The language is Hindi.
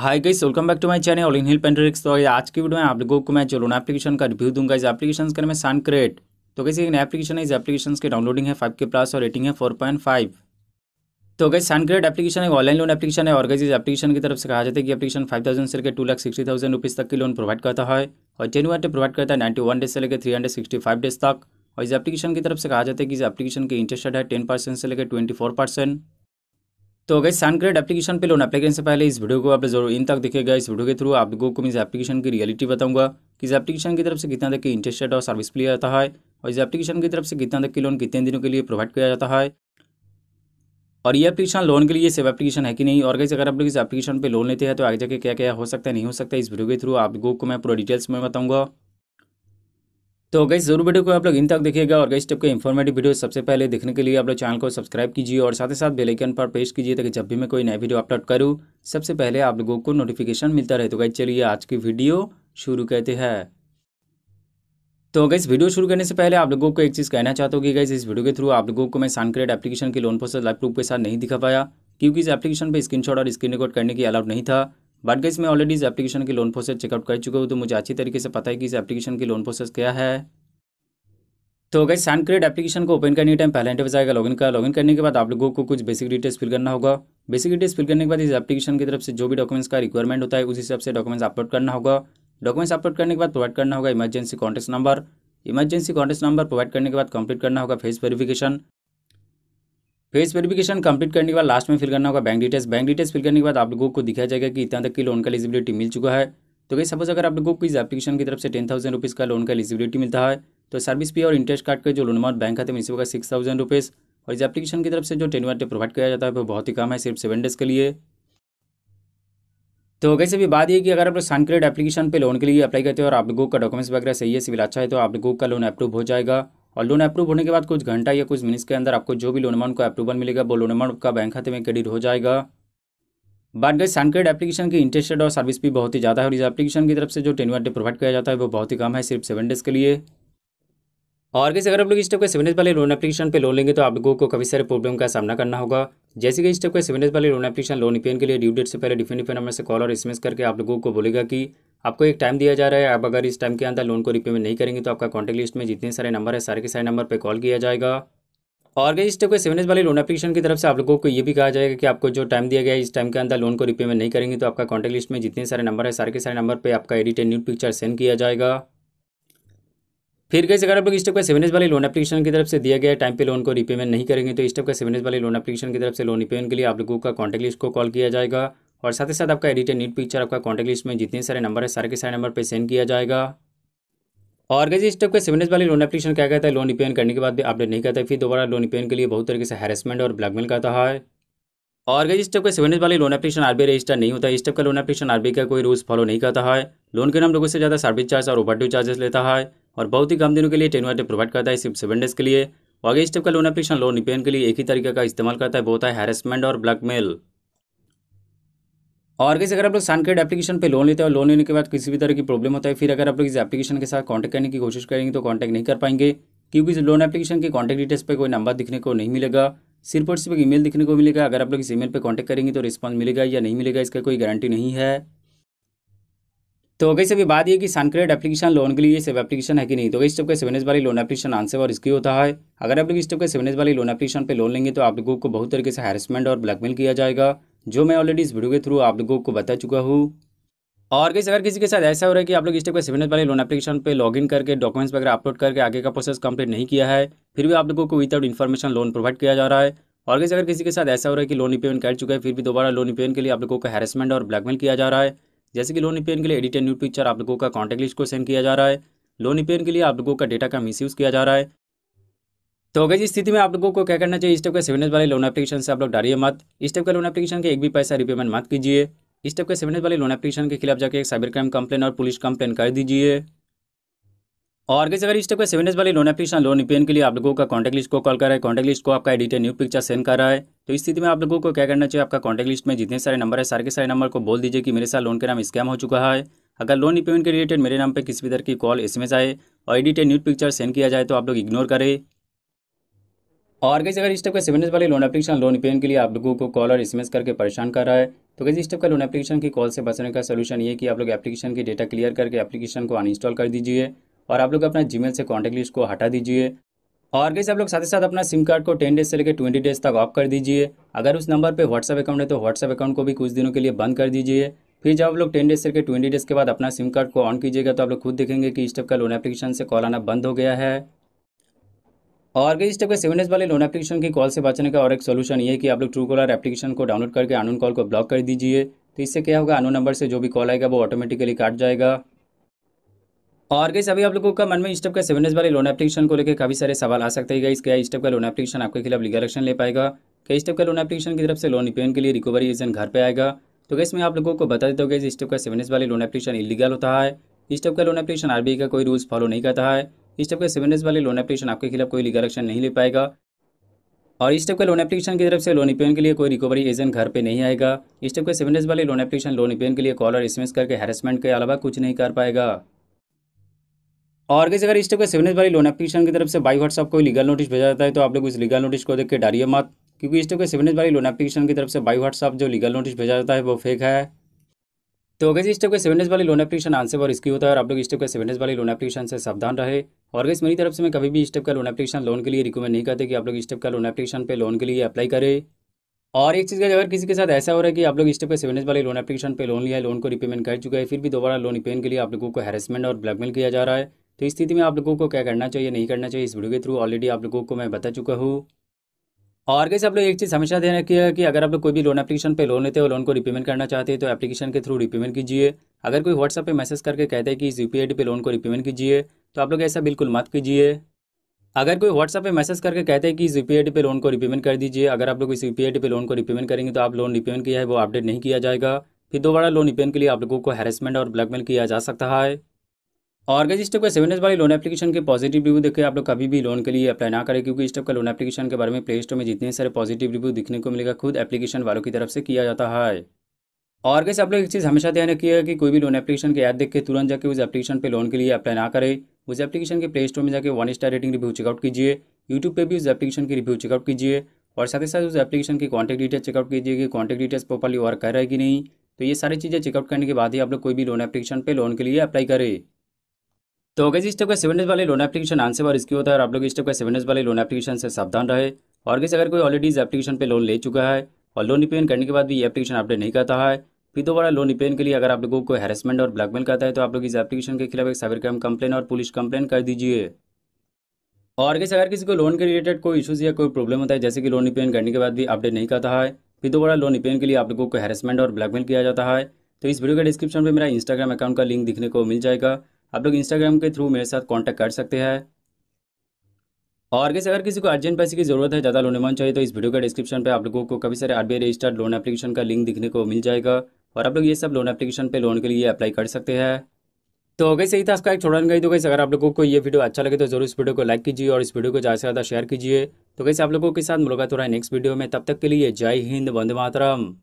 hi guys welcome back to my channel all in हिल पेंट्रिक्स तो आज की वीडियो में आप लोगों को मैं चलो एप्लीकेशन का रिव्यू दूंगा इस एप्लीकेशन का मैं सन क्रेट तो कैसे एक नया एप्लीकेशन है इस एप्लीकेशन के डाउनलोडिंग है फाइव के प्लस और रेटिंग है फोर पॉइंट फाइव तो गई सन क्रिएट एप्लीकेशन एक ऑनलाइन लोन एप्लीकेशन है और गई इस एप्लीकेशन की तरफ से कहा जाता है कि एप्लीकेशन फाइव थाउजेंड से लेकर two lakh sixty thousand rupees तक की लोन प्रोवाइड करता है और वन प्रोवाइड करता है नाइन्टी वन डेज से लेकर three hundred sixty five days तक और इस एप्लीकेशन की तरफ से कहा जाता है कि इस एप्लीकेशन की इंटरेस्ट रेट है टेन परसेंट से लेकर ट्वेंटी फोर परसेंट तो गई क्रेड एप्लीकेशन पे लोन एप्लीकेशन से पहले इस वीडियो को आप जरूर इन तक देखेगा इस वीडियो के थ्रू आपको को इस एप्लीकेशन की रियलिटी बताऊंगा कि इस एप्लीकेशन की तरफ से कितना तक की इंटरेस्टेड और सर्विस प्लिया आता है और इस एप्लीकेशन की तरफ से कितना तक की लोन कितने दिनों के लिए प्रोवाइड किया जाता है और ये एप्लीकेशन लोन के लिए सेव एप्लीकेशन है कि नहीं और कैसे अगर आप लोग इस एप्लीकेशन पर लोन लेते हैं तो आगे जाके क्या क्या हो सकता है नहीं हो सकता इस वीडियो के थ्रू आप को मैं पूरा डिटेल्स में बताऊँगा तो गई जरूर वीडियो को आप लोग इन तक देखिएगा और गई स्टेप का इन्फॉर्मेटिव वीडियो सबसे पहले देखने के लिए आप लोग चैनल को सब्सक्राइब कीजिए और साथ ही साथ बेलाइकन पर प्रेस कीजिए ताकि जब भी मैं कोई नया वीडियो अपलोड करूँ सबसे पहले आप लोगों को नोटिफिकेशन मिलता रहे तो गई चलिए आज की वीडियो शुरू कहते हैं तो इस वीडियो शुरू करने से पहले आप लोगों को एक चीज़ कहना चाहता हूँ कि गई इस वीडियो के थ्रू आप लोगों को मैं सनक्रेड एप्लीकेशन की लोन प्रोसेस लाइव प्रूफ के साथ नहीं दिखा पाया क्योंकि इस एप्लीकेशन पर स्क्रीनशॉट और स्क्रीन रिकॉर्ड करने की अलाउड नहीं था बट गई मैं ऑलरेडी इस एप्लीकेशन की लोन प्रोसेस चेकआउट कर चुका हूँ तो मुझे अच्छी तरीके से पता है कि इस एप्लीकेशन की लोन प्रोसेस क्या है तो गई सैन क्रेड एप्लीकेशन को ओपन करने टाइम पहले इंटरव्यू आएगा लॉगिन का लॉगिन करने के बाद आप लोगों को कुछ बेसिक डिटेल्स फिल करना होगा बेसिक डिटेल्स फिल करने के बाद इस एप्लीकेशन की तरफ से जो भी डॉक्यूमेंट्स का रिक्वायरमेंट होता है उस हिसाब से डॉक्यूमेंट्स अपलोड करना होगा डॉक्यूमेंट्स अपलोड करने के बाद प्रोवाइड करना होगा emergency contact number emergency contact number provide करने के बाद कंप्लीट करना होगा face verification face verification complete करने के बाद लास्ट में फिल करना होगा bank details bank details fill करने के बाद आप लोगों को दिखाया जाएगा कि इतना तक की लोन का एलिजिबिलिटी मिल चुका है तो कहीं सपोज अगर आप लोगों को इस एप्लीकेशन की तरफ से टेन थाउजेंड रुपीज़ का लोन का एलिजिबिलिटी मिलता है तो सर्विस फी और इंटरेस्ट कार्ड के जो लोन अमाउंट बैंक खाते में इसी होगा सिक्स थाउजेंड रुपीज़ और इस एप्लीकेशन की तरफ से जो टेन वन डे प्रोवाइड किया जाता है वो बहुत ही कम है सिर्फ सेवन डेज़ के लिए तो कैसे भी बात ये कि अगर आप लोग सनक्रेड क्रेड एप्लीकेशन पे लोन के लिए अप्लाई करते हो और आप लोगों का डॉक्यूमेंट्स वगैरह सही है सिविल अच्छा है तो आप लोगों का लोन अप्रूव हो जाएगा और लोन अप्रूव होने के बाद कुछ घंटा या कुछ मिनट्स के अंदर आपको जो भी लोन अमाउंट का अप्रूवल मिलेगा वो लोन अमाउंट का बैंक खाते में क्रेडिट हो जाएगा बात गई सनक्रेड एप्लीकेशन की इंटरेस्ट और सर्विस भी बहुत ही ज़्यादा है और इस एप्लीकेशन की तरफ से जो टेन डे प्रोवाइड किया जाता है वो बहुत ही कम है सिर्फ सेवन डेज़ के लिए और कैसे अगर आप लोग इस टाइप का सेवन वाले लोन एप्लीकेशन पे लोन लेंगे तो आप लोगों को कभी सारे प्रॉब्लम का सामना करना होगा जैसे कि इस स्टेप का सेवन वाले लोन एप्लीकेशन लोन रिपेन के लिए ड्यू डेट से पहले डिफेंड पे नंबर से कॉल और एसएमएस करके आप लोगों को बोलेगा कि आपको एक टाइम दिया जा रहा है आप अगर इस टाइम के अंदर लोन को रिपेमेंट नहीं करेंगे तो आपका कॉन्टैक्ट लिस्ट में जितने सारे नंबर है सारे के सारे नंबर पर कॉल किया जाएगा और इस स्टेप के सेवन वाले लोन एप्लीकेशन की तरफ से आप लोगों को ये भी कहा जाएगा कि आपको जो टाइम दिया गया है इस टाइम के अंदर लोन को रिपेमेंट नहीं करेंगे तो आपका कॉन्टैक्ट लिस्ट में जितने सारे नंबर है सारे के सारे नंबर पर आपका एडिटेड न्यू पिक्चर सेंड किया जाएगा फिर कैसे अगर आप लोग टाइप का सेवन एज वाली लोन एप्लीकेशन की तरफ से दिया गया टाइम पे लोन को रीपेमेंट नहीं करेंगे तो इस टाइप का सेवन एज वाली लोन एप्लीकेशन की तरफ से लोन रीपेमेंट के लिए आप लोगों का कॉन्टैक्ट लिस्ट को कॉल किया जाएगा और साथ ही साथ आपका एडिट नीट पिक्चर आपका कॉन्टैक्ट लिस्ट में जितने सारे नंबर है सारे के सारे नंबर पर सेंड किया जाएगा और इस टाइप का सेवन एज वाली लोन एप्लीकेशन क्या कहता है लोन रिपेयर करने के बाद भी अपडेट नहीं करता है फिर दोबारा लोन रिपेयर के लिए बहुत तरीके से हैरेसमेंट और ब्लैकमेल करता है और इस टाइप का सेवन एज वाली लोन एप्लीकेशन आरबीआई रजिस्टर नहीं होता है टाइप का लोन एप्लीकेशन आरबीआई का कोई रूल्स फॉलो नहीं करता है लोन के नाम लोगों से ज़्यादा सर्विस चार्ज और ओवर चार्जेस लेता है और बहुत ही कम दिनों के लिए टेन वाटे प्रोवाइड करता है सिर्फ सेवन डेज के लिए और आगे स्टेप का लोन एप्लीकेशन लोन रिपेन के लिए एक ही तरीके का इस्तेमाल करता है वो होता है हैरेसमेंट और ब्लैकमेल और कैसे अगर आप लोग सनक्रेड एप्लीकेशन पे लोन लेते हैं और लोन लेने के बाद किसी भी तरह की प्रॉब्लम होता है फिर अगर आप लोग इस एप्लीकेशन के साथ कॉन्टैक्ट करने की कोशिश करेंगे तो कॉन्टैक्ट नहीं कर पाएंगे क्योंकि इस लोन एप्लीकेशन के कॉन्टैक्ट डिटेल्स पे कोई नंबर दिखने को नहीं मिलेगा सिर्फ और सिर्फ ईमेल दिखने को मिलेगा अगर आप लोग इस मेल पर कॉन्टैक्ट करेंगे तो रिस्पॉन्स मिलेगा या नहीं मिलेगा इसका कोई गारंटी नहीं है तो कैसे भी बात ये कि सनक्रेड एप्लीकेशन लोन के लिए सेव एप्लीकेशन है कि नहीं तो इस स्टेप का सेवन वाली लोन एप्लीकेशन आंसर और इसकी होता है अगर आप लोग स्टेप का सेवन वाली लोन एप्लीकेशन पे लोन लेंगे तो आप लोगों को बहुत तरीके से हैरेसमेंट और ब्लैकमेल किया जाएगा जो मैं ऑलरेडी इस वीडियो के थ्रू आप लोगों को बता चुका हूँ और कैसे अगर किसी के साथ ऐसा हो रहा है कि आप लोग स्टेप का सेवन वाले लोन एप्लीकेशन लॉग इन करके डॉक्यूमेंट्स वगैरह अपलोड करके आगे का प्रोसेस कंप्लीट नहीं किया है फिर भी आप लोगों को विदाउट इन्फॉर्मेशन लोन प्रोवाइड किया जा रहा है और कैसे अगर किसी के साथ ऐसा हो रहा है कि लोन रिपेमेंट कर चुका है फिर भी दोबारा लोन रिपेमेंट के लिए आप लोगों को हैरेसमेंट और ब्लैकमेल किया जा रहा है जैसे कि लोन रिपेन के लिए एडिट एंड न्यू पिक्चर आप लोगों का कॉन्टैक्ट लिस्ट को सेंड किया जा रहा है लोन रिपेन के लिए आप लोगों का डेटा का मिस किया जा रहा है तो अगर इस स्थिति में आप लोगों को क्या करना चाहिए इस टाइप का सेवन वाले लोन एप्लीकेशन से आप लोग डालिए मत इस टाइप का लोन एप्लीकेशन के एक भी पैसा रिपेमेंट मत कीजिए इस टाइप के सेवन वाले लोन एप्लीकेशन के खिलाफ जाकर एक साइबर क्राइम कंप्लेन और पुलिस कंप्लेन कर दीजिए और गैस अगर इस टाइप का सेवन डेज वाली लोन एप्लीकेशन लोन रिपेन के लिए आप लोगों का कॉन्टैक्ट लिस्ट को कॉल कर रहा है कॉन्टैक्ट लिस्ट को आपका एडिटर न्यू पिक्चर सेंड कर रहा है तो इस स्थिति में आप लोगों को क्या करना चाहिए आपका कॉन्टैक्ट लिस्ट में जितने सारे नंबर है सारे के सारे नंबर को बोल दीजिए कि मेरे साथ लोन के नाम स्कैम हो चुका है अगर लोन रिपेमेंट के रिलेटेड मेरे नाम पर किसी भी तरह की कॉल एस आए और एडिटेड न्यू पिक्चर सेंड किया जाए तो आप लोग इग्नोर करें और कैसे अगर इस टाइप का सेवन डेज वाले लोन एप्लीकेशन लोन रिपेन के लिए आप लोगों को कॉल और एसएमएस करके परेशान कर रहा है तो कैसे इस टाइप का लोन एप्लीकेशन की कॉल से बचने का सोल्यूशन ये कि आप लोग एप्लीकेशन की डेटा क्लियर करके एप्लीकेशन को अनइंस्टॉल कर दीजिए और आप लोग अपना जीमेल से कॉन्टैक्ट लिस्ट को हटा दीजिए और कैसे आप लोग साथ ही साथ अपना सिम कार्ड को टेन डेज से लेकर ट्वेंटी डेज तक ऑफ कर दीजिए अगर उस नंबर पे व्हाट्सअप अकाउंट है तो व्हाट्सअप अकाउंट को भी कुछ दिनों के लिए बंद कर दीजिए फिर जब आप लोग टेन डेज से लेकर ट्वेंटी डेज के बाद अपना सिम कार्ड को ऑन कीजिएगा तो आप लोग खुद देखेंगे कि इस टाइप का लोन एप्लीकेशन से कॉल आना बंद हो गया है और गई इस टाइप के सेवन डेज वाले लोन एप्लीकेशन की कॉल से बचने का और एक सोल्यूशन ये कि आप लोग ट्रू कॉलर एप्लीकेशन को डाउनलोड करके अनून कॉल को ब्लॉक कर दीजिए तो इससे क्या होगा अनून नंबर से जो भी कॉल आएगा वो ऑटोमेटिकली काट जाएगा और गई अभी आप लोगों का मन में स्टेप का सेवन डेज वाले लोन एप्लीकेशन को लेकर काफ़ी सारे सवाल आ सकते हैं गई क्या स्टेप का लोन एप्लीकेशन आपके खिलाफ लीगल एक्शन ले पाएगा क्या स्टेप का लोन एप्लीकेशन की तरफ से लोन रिपेन के लिए रिकवरी एजेंट घर पर आएगा तो कैसे मैं आप लोगों को बता देता हूँ गई स्टेप का सेवन डेज वाले लोन एप्लीकेशन इलीगल होता है टाइप का लोन एप्लीकेशन आर का कोई रूल्स फॉलो नहीं करता है स्टेप का सेवन डेज वाले लोन एप्लीकेशन आपके खिलाफ कोई लीगल एक्शन नहीं ले पाएगा और इस टाइप का लोन एप्लीकेशन की तरफ से लोन रिपेन के लिए कोई रिकवरी एजेंट घर पे नहीं आएगा इस टाइप का सेवन डेज वाले लोन एप्लीकेशन लोन रिपेन के लिए कॉल और करके हेरसमेंट के अलावा कुछ नहीं कर पाएगा और कैसे अगर इस टाइप का सेवन वाली लोन एप्लीकेशन की तरफ से बाई व्हाट्सअप कोई लीगल नोटिस भेजा जाता है तो आप लोग इस लीगल नोटिस को देख के डालिए मत क्योंकि इस टाइप के सेवन वाली लोन एप्लीकेशन की तरफ से बाई व्हाट्सअप जो लीगल नोटिस भेजा जाता है वो फेक है तो अगर इस टाइप के सेवन डेज वाली लोन एप्लीकेशन आंसर और इसकी होता है और आप लोग इस टाइप के सेवन डेज वाली लोन एप्लीकेशन से सावधान रहे और अगर मेरी तरफ से मैं कभी भी इस टाइप का लोन एप्लीकेशन लोन के लिए रिकमेंड नहीं करते कि आप लोग इस टाइप का लोन एप्लीकेशन पर लोन के लिए अप्लाई करें और एक चीज़ का अगर किसी के साथ ऐसा हो रहा है कि आप लोग इस टाइप का सेवन डेज वाली लोन एप्लीकेशन पे लोन लिया है लोन को रिपेमेंट कर चुका है फिर भी दोबारा लोन रिपेमेंट के लिए आप लोगों को हैरेसमेंट और ब्लैकमेल किया जा रहा है तो इस स्थिति में आप लोगों को क्या करना चाहिए नहीं करना चाहिए इस वीडियो के थ्रू ऑलरेडी आप लोगों को मैं बता चुका हूँ और कैसे आप लोग एक चीज़ हमेशा ध्यान रखिए कि अगर आप लोग कोई भी लोन एप्लीकेशन पे लोन लेते हो लोन को रिपेमेंट करना चाहते हैं तो एप्लीकेशन के थ्रू रिपेमेंट कीजिए अगर कोई व्हाट्सएप पे मैसेज करके कहते हैं कि इस यू पे लोन को रिपेमेंट कीजिए तो आप लोग ऐसा बिल्कुल मत कीजिए अगर कोई व्हाट्सएप पर मैसेज करके कहते हैं कि इस यू पे लोन को रिपेमेंट कर दीजिए अगर आप लोग इस यू पे लोन को रिपेमेंट करेंगे तो आप लोन रिपेमेंट किया है वो अपडेट नहीं किया जाएगा फिर दोबारा लोन रिपेमेंट के लिए आप लोगों को हेरेसमेंट और ब्लैकमेल किया जा सकता है ऑर्गेज स्टेप का सेवन डेज वाली लोन एप्लीकेशन के पॉजिटिव रिव्यू देखिए आप लोग कभी भी लोन के लिए अप्लाई ना करें क्योंकि स्टेप का लोन एप्लीकेशन के बारे में प्ले स्टोर में जितने सारे पॉजिटिव रिव्यू दिखने को मिलेगा खुद एप्लीकेशन वालों की तरफ से किया जाता है और कैसे आप लोग एक चीज़ हमेशा ध्यान रखिएगा कि कोई भी लोन एप्लीकेशन के ऐड देख के तुरंत जाकर उस एप्लीकेशन पे लोन के लिए अप्लाई ना करें उस एप्लीकेशन के प्ले स्टोर में जाकर one star rating review check out कीजिए यूट्यूब पे भी उस एप्लीकेशन की रिव्यू चेकआउट कीजिए और साथ ही साथ उस एप्लीकेशन की कॉन्टैक्ट डिटेल्स चेकआउट कीजिए कि कॉन्टैक्ट डिटेल्स प्रॉपरली वर्क कर रहा है कि नहीं तो ये सारी चीज़ें चेकआउट करने के बाद ही आप लोग कोई भी लोन एप्लीकेशन पर लोन के लिए अप्लाई करें तो होगा जी स्टेप का सेवन डेज वाले लोन एप्लीकेशन आंसर और इसकी होता है और आप लोग इस स्टेप का सेवन डेज वाले लोन एप्लीकेशन से सावधान रहे और किसी अगर कोई ऑलरेडी इस एप्लीकेशन पर लोन ले चुका है और लोन रिपेमेंट करने के बाद भी ये एप्लीकेशन अपडेट नहीं करता है फिर दोबारा लोन रिपेन के लिए अगर आप लोगों को हेरसमेंट और ब्लैकमेल करता है तो आप लोग इस एप्लीकेशन के खिलाफ एक साइबर क्राइम कंप्लेन और पुलिस कंप्लेन कर दीजिए और कैसे अगर किसी को लोन के रिलेटेड कोई इशूज़ या कोई प्रॉब्लम होता है जैसे कि लोन रिपेन करने के बाद भी अपडेट नहीं करता है फिर दोबारा लोन रिपेन के लिए आप लोगों को हेरसमेंट और ब्लैकमेल किया जाता है तो इस वीडियो के डिस्क्रिप्शन में मेरा इंस्टाग्राम अकाउंट का लिंक दिखने को मिल जाएगा आप लोग इंस्टाग्राम के थ्रू मेरे साथ कॉन्टैक्ट कर सकते हैं और कैसे अगर किसी को अर्जेंट पैसे की ज़रूरत है ज़्यादा लोन अमाउंट चाहिए तो इस वीडियो के डिस्क्रिप्शन पे आप लोगों को कभी सारे आरबीआई रजिस्टर्ड लोन एप्लीकेशन का लिंक दिखने को मिल जाएगा और आप लोग ये सब लोन एप्लीकेशन पे लोन के लिए अप्लाई कर सकते हैं तो कैसे ही था इसका एक छोड़न गई तो कैसे अगर आप लोगों को ये वीडियो अच्छा लगे तो जरूर इस वीडियो को लाइक कीजिए और इस वीडियो को ज़्यादा से ज़्यादा शेयर कीजिए तो कैसे आप लोगों के साथ मुलाकात हो रहा है नेक्स्ट वीडियो में तब तक के लिए जय हिंद वंदे मातरम